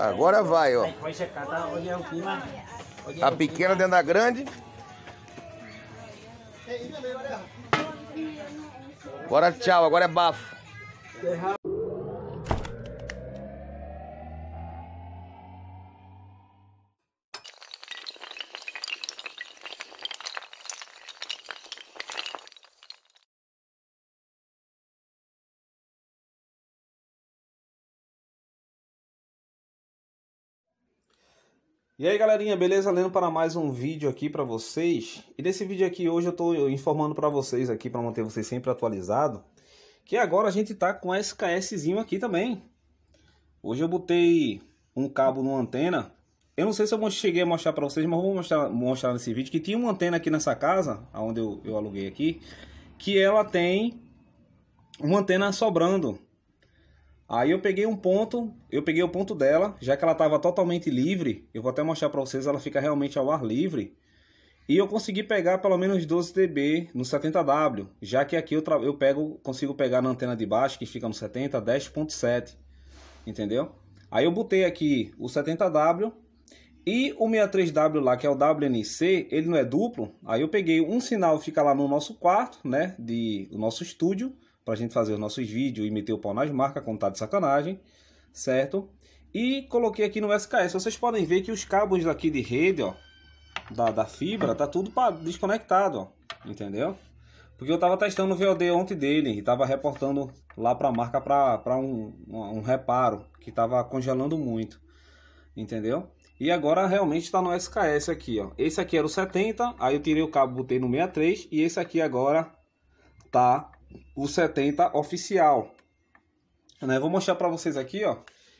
Agora vai, ó. Vai tá? é o clima. É tá a pequena dentro da grande. Agora tchau, agora é bafo. E aí galerinha, beleza? Lendo para mais um vídeo aqui para vocês. E nesse vídeo aqui hoje eu estou informando para vocês aqui, para manter vocês sempre atualizado, que agora a gente está com SKSzinho aqui também. Hoje eu botei um cabo numa antena. Eu não sei se eu cheguei a mostrar para vocês, mas vou mostrar, mostrar nesse vídeo que tinha uma antena aqui nessa casa, onde eu, eu aluguei aqui, que ela tem uma antena sobrando. Aí eu peguei um ponto, eu peguei o ponto dela, já que ela estava totalmente livre, eu vou até mostrar para vocês, ela fica realmente ao ar livre. E eu consegui pegar pelo menos 12 dB no 70W, já que aqui eu, eu pego, consigo pegar na antena de baixo, que fica no 70, 10.7, entendeu? Aí eu botei aqui o 70W e o 63W lá, que é o WNC, ele não é duplo, aí eu peguei um sinal, fica lá no nosso quarto, né, de, do nosso estúdio, para a gente fazer os nossos vídeos e meter o pau nas marcas, contar tá de sacanagem, certo? E coloquei aqui no SKS. Vocês podem ver que os cabos aqui de rede, ó, da, da fibra, tá tudo pra, desconectado, ó, entendeu? Porque eu tava testando o VOD ontem dele e tava reportando lá pra marca pra, pra um, um reparo, que tava congelando muito, entendeu? E agora realmente tá no SKS aqui, ó. Esse aqui era o 70, aí eu tirei o cabo, botei no 63 e esse aqui agora tá o 70 oficial. Né? Vou mostrar para vocês aqui, ó.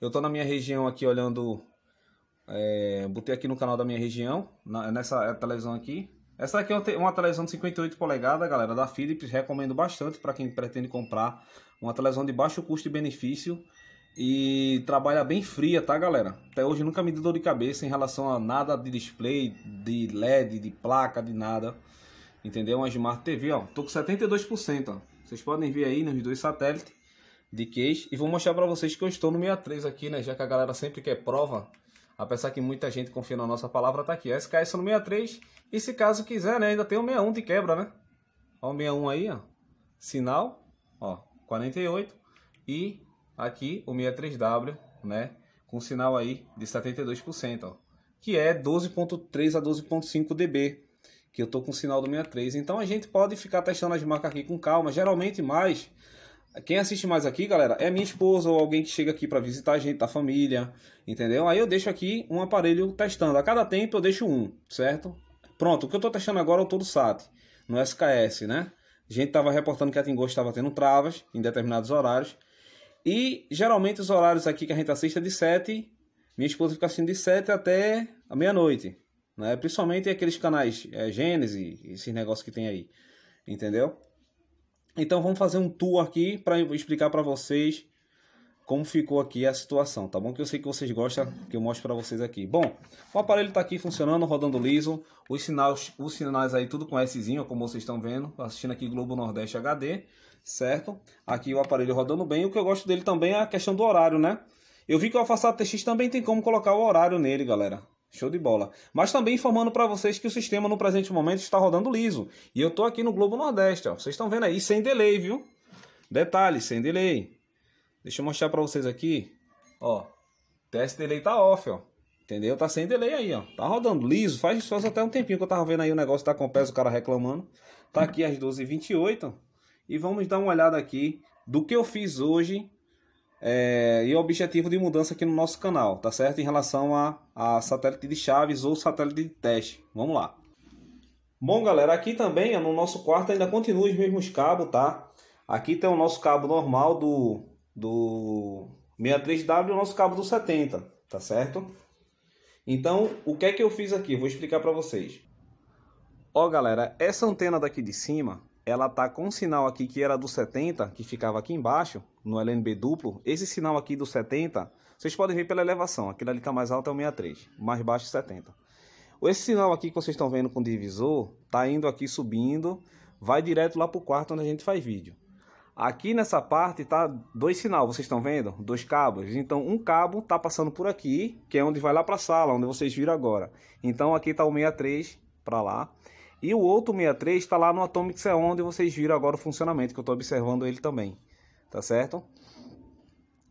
Eu tô na minha região aqui olhando... É, botei aqui no canal da minha região, na, nessa televisão aqui. Essa aqui é uma televisão de 58 polegadas, galera, da Philips. Recomendo bastante para quem pretende comprar. Uma televisão de baixo custo e benefício. E trabalha bem fria, tá, galera? Até hoje nunca me deu dor de cabeça em relação a nada de display, de LED, de placa, de nada. Entendeu? Uma Smart TV, ó. Tô com 72%, ó. Vocês podem ver aí nos né, dois satélites de Case E vou mostrar para vocês que eu estou no 63 aqui, né? Já que a galera sempre quer prova. Apesar que muita gente confia na nossa palavra, tá aqui. A é SKS no 63. E se caso quiser, né? Ainda tem o 61 de quebra, né? Ó o 61 aí, ó. Sinal, ó. 48. E aqui o 63W, né? Com sinal aí de 72%, ó. Que é 12.3 a 12.5 dB que eu tô com sinal do 63. Então a gente pode ficar testando as marcas aqui com calma. Geralmente mais quem assiste mais aqui, galera, é minha esposa ou alguém que chega aqui para visitar a gente, da família, entendeu? Aí eu deixo aqui um aparelho testando. A cada tempo eu deixo um, certo? Pronto, o que eu tô testando agora é o todo SAT, no SKS, né? A gente tava reportando que a Tingo estava tendo travas em determinados horários. E geralmente os horários aqui que a gente assiste é de 7. Minha esposa fica assistindo de 7 até a meia-noite né? Principalmente aqueles canais é, Gênesis, esses negócios que tem aí, entendeu? Então vamos fazer um tour aqui para explicar para vocês como ficou aqui a situação, tá bom? Que eu sei que vocês gostam que eu mostro para vocês aqui. Bom, o aparelho está aqui funcionando, rodando liso, os sinais, os sinais aí tudo com Szinho, como vocês estão vendo, assistindo aqui Globo Nordeste HD, certo? Aqui o aparelho rodando bem, o que eu gosto dele também é a questão do horário, né? Eu vi que o Alfa TX também tem como colocar o horário nele, galera. Show de bola. Mas também informando para vocês que o sistema no presente momento está rodando liso. E eu tô aqui no Globo Nordeste, ó. Vocês estão vendo aí, sem delay, viu? Detalhe, sem delay. Deixa eu mostrar para vocês aqui, ó. Teste delay tá off, ó. Entendeu? Tá sem delay aí, ó. Tá rodando liso. Faz, faz até um tempinho que eu tava vendo aí o negócio tá com Compes, o cara reclamando. Tá aqui às 12h28. E vamos dar uma olhada aqui do que eu fiz hoje é, e o objetivo de mudança aqui no nosso canal, tá certo? Em relação a, a satélite de chaves ou satélite de teste. Vamos lá. Bom, galera, aqui também no nosso quarto ainda continua os mesmos cabos, tá? Aqui tem o nosso cabo normal do, do 63W e o nosso cabo do 70, tá certo? Então, o que é que eu fiz aqui? Vou explicar para vocês. Ó, galera, essa antena daqui de cima, ela tá com um sinal aqui que era do 70, que ficava aqui embaixo, no LNB duplo. Esse sinal aqui do 70, vocês podem ver pela elevação, aquilo ali tá mais alto é o 63, mais baixo é 70. Esse sinal aqui que vocês estão vendo com divisor, tá indo aqui subindo, vai direto lá pro quarto onde a gente faz vídeo. Aqui nessa parte tá dois sinal, vocês estão vendo? Dois cabos. Então um cabo tá passando por aqui, que é onde vai lá para a sala, onde vocês viram agora. Então aqui tá o 63 para lá. E o outro 63 está lá no Atomic C1, onde vocês viram agora o funcionamento, que eu estou observando ele também. Tá certo?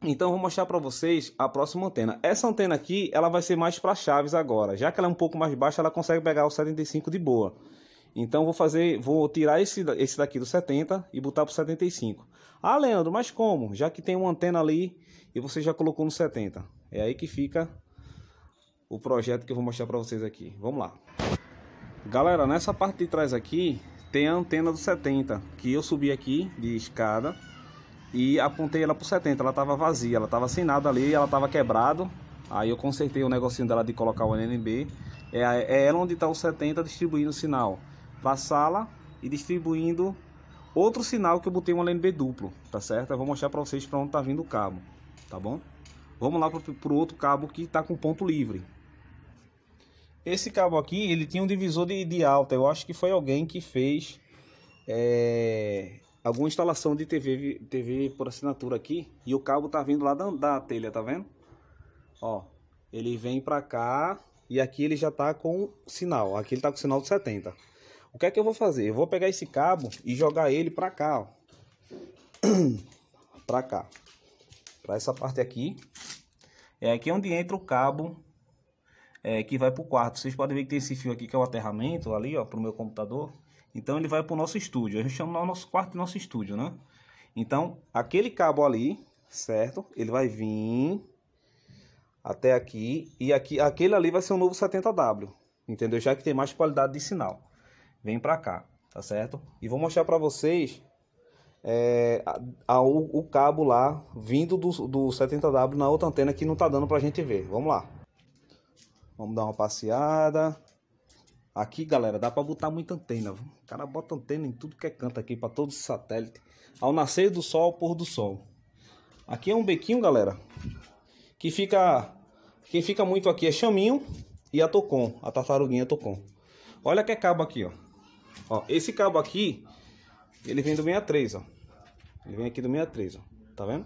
Então vou mostrar para vocês a próxima antena. Essa antena aqui, ela vai ser mais para chaves agora. Já que ela é um pouco mais baixa, ela consegue pegar o 75 de boa. Então vou fazer, vou tirar esse, esse daqui do 70 e botar pro 75. Ah, Leandro, mas como? Já que tem uma antena ali e você já colocou no 70. É aí que fica o projeto que eu vou mostrar para vocês aqui. Vamos lá. Galera, nessa parte de trás aqui tem a antena do 70, que eu subi aqui de escada e apontei ela pro 70, ela tava vazia, ela tava sem nada ali, ela tava quebrado. Aí eu consertei o negocinho dela de colocar o NNB. É, é ela onde tá o 70 distribuindo sinal pra sala e distribuindo outro sinal que eu botei um LNB duplo, tá certo? Eu vou mostrar pra vocês pra onde tá vindo o cabo, tá bom? Vamos lá pro, pro outro cabo que tá com ponto livre. Esse cabo aqui, ele tinha um divisor de, de alta. Eu acho que foi alguém que fez é, alguma instalação de TV, TV por assinatura aqui. E o cabo tá vindo lá da, da telha, tá vendo? Ó, ele vem pra cá e aqui ele já tá com sinal. Aqui ele tá com sinal de 70. O que é que eu vou fazer? Eu vou pegar esse cabo e jogar ele pra cá, ó. pra cá. Pra essa parte aqui. É aqui onde entra o cabo é, que vai para o quarto. Vocês podem ver que tem esse fio aqui que é o aterramento ali, ó, para o meu computador. Então ele vai para o nosso estúdio. A gente chama o nosso quarto de nosso estúdio, né? Então, aquele cabo ali, certo? Ele vai vir até aqui. E aqui, aquele ali vai ser o um novo 70W. Entendeu? Já que tem mais qualidade de sinal. Vem para cá, tá certo? E vou mostrar para vocês é, a, a, o, o, cabo lá vindo do, do 70W na outra antena que não tá dando pra gente ver. Vamos lá. Vamos dar uma passeada. Aqui, galera, dá para botar muita antena. O cara bota antena em tudo que é canto aqui, para todos os satélites. Ao nascer do sol, ao pôr do sol. Aqui é um bequinho, galera, que fica... Quem fica muito aqui é chaminho e a tocom, a tartaruguinha tocom. Olha que é cabo aqui, ó. ó. Esse cabo aqui, ele vem do 63, ó. Ele vem aqui do 63, ó. Tá vendo?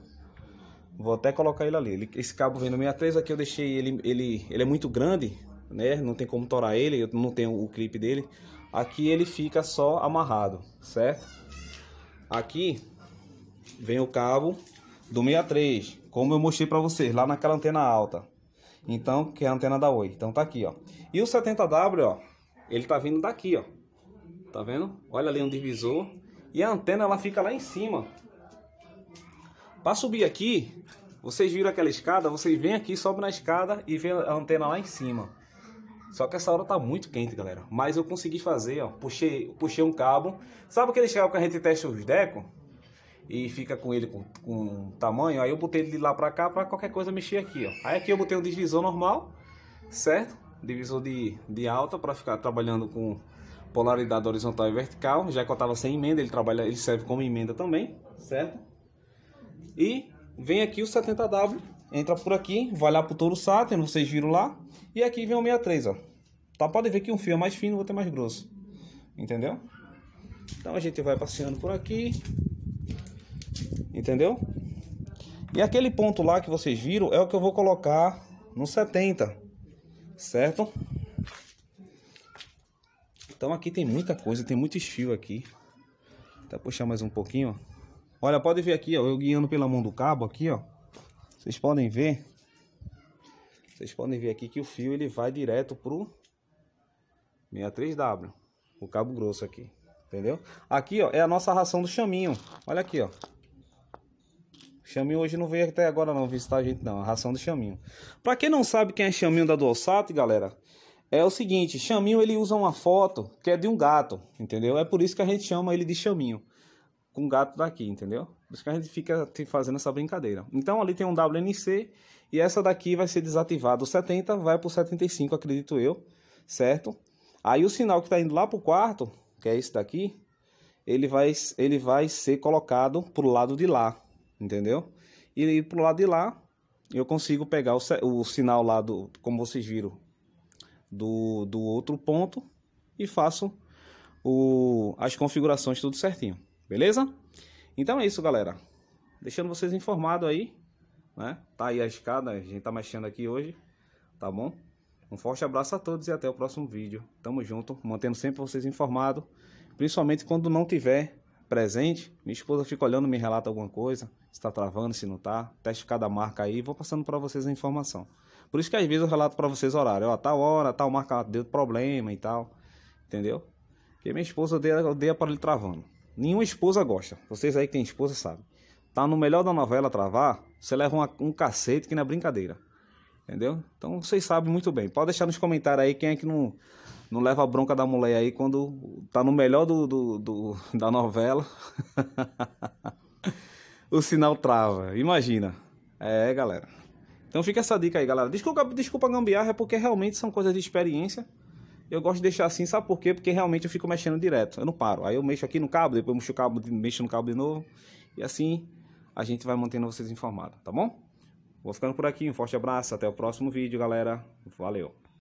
Vou até colocar ele ali. Ele, esse cabo vem no 63, aqui eu deixei ele, ele, ele é muito grande, né? Não tem como torar ele, eu não tenho o clipe dele. Aqui ele fica só amarrado, certo? Aqui vem o cabo do 63, como eu mostrei para vocês lá naquela antena alta. Então, que é a antena da Oi. Então tá aqui, ó. E o 70W, ó, ele tá vindo daqui, ó. Tá vendo? Olha ali um divisor. E a antena ela fica lá em cima, para subir aqui, vocês viram aquela escada, vocês vêm aqui, sobem na escada e vê a antena lá em cima. Só que essa hora tá muito quente, galera. Mas eu consegui fazer, ó. Puxei, puxei um cabo. Sabe aquele cabo que a gente testa os deco? E fica com ele com, com tamanho. Aí eu botei ele de lá pra cá pra qualquer coisa mexer aqui, ó. Aí aqui eu botei um divisor normal, certo? Divisor de, de alta pra ficar trabalhando com polaridade horizontal e vertical. Já que eu tava sem emenda, ele, trabalha, ele serve como emenda também, certo? E vem aqui o 70W, entra por aqui, vai lá pro touro Saturn, vocês viram lá. E aqui vem o 63, ó. Tá, pode ver que um fio é mais fino, o outro é mais grosso. Entendeu? Então a gente vai passeando por aqui. Entendeu? E aquele ponto lá que vocês viram é o que eu vou colocar no 70. Certo? Então aqui tem muita coisa, tem muitos fios aqui. Vou puxar mais um pouquinho, ó. Olha, pode ver aqui, ó, eu guiando pela mão do cabo aqui, ó. Vocês podem ver. Vocês podem ver aqui que o fio ele vai direto pro 63W, o cabo grosso aqui, entendeu? Aqui, ó, é a nossa ração do chaminho. Olha aqui, ó. O chaminho hoje não veio até agora não visitar a gente não, a ração do chaminho. Para quem não sabe quem é chaminho da Dualsat, galera, é o seguinte, chaminho ele usa uma foto que é de um gato, entendeu? É por isso que a gente chama ele de chaminho com o gato daqui, entendeu? Por isso que a gente fica fazendo essa brincadeira. Então ali tem um WNC e essa daqui vai ser desativada. O 70 vai para o 75, acredito eu, certo? Aí o sinal que está indo lá para o quarto, que é esse daqui, ele vai, ele vai ser colocado para o lado de lá, entendeu? E, para o lado de lá, eu consigo pegar o, o sinal lá, do, como vocês viram, do, do outro ponto e faço o, as configurações tudo certinho. Beleza? Então é isso, galera. Deixando vocês informados aí, né? Tá aí a escada, a gente tá mexendo aqui hoje, tá bom? Um forte abraço a todos e até o próximo vídeo. Tamo junto, mantendo sempre vocês informados, principalmente quando não tiver presente. Minha esposa fica olhando, me relata alguma coisa, se tá travando, se não tá. Teste cada marca aí, vou passando para vocês a informação. Por isso que às vezes eu relato para vocês horário, ó, tal tá hora, tal marca deu problema e tal, entendeu? Porque minha esposa odeia, odeia ele travando. Nenhuma esposa gosta. Vocês aí que tem esposa sabem. Tá no melhor da novela travar, você leva uma, um cacete que não é brincadeira. Entendeu? Então vocês sabem muito bem. Pode deixar nos comentários aí quem é que não, não leva a bronca da mulher aí quando tá no melhor do, do, do da novela. o sinal trava. Imagina. É, galera. Então fica essa dica aí, galera. Desculpa, desculpa gambiarra, é porque realmente são coisas de experiência. Eu gosto de deixar assim, sabe por quê? Porque realmente eu fico mexendo direto, eu não paro. Aí eu mexo aqui no cabo, depois mexo no cabo, mexo no cabo de novo. E assim a gente vai mantendo vocês informados, tá bom? Vou ficando por aqui, um forte abraço, até o próximo vídeo, galera. Valeu!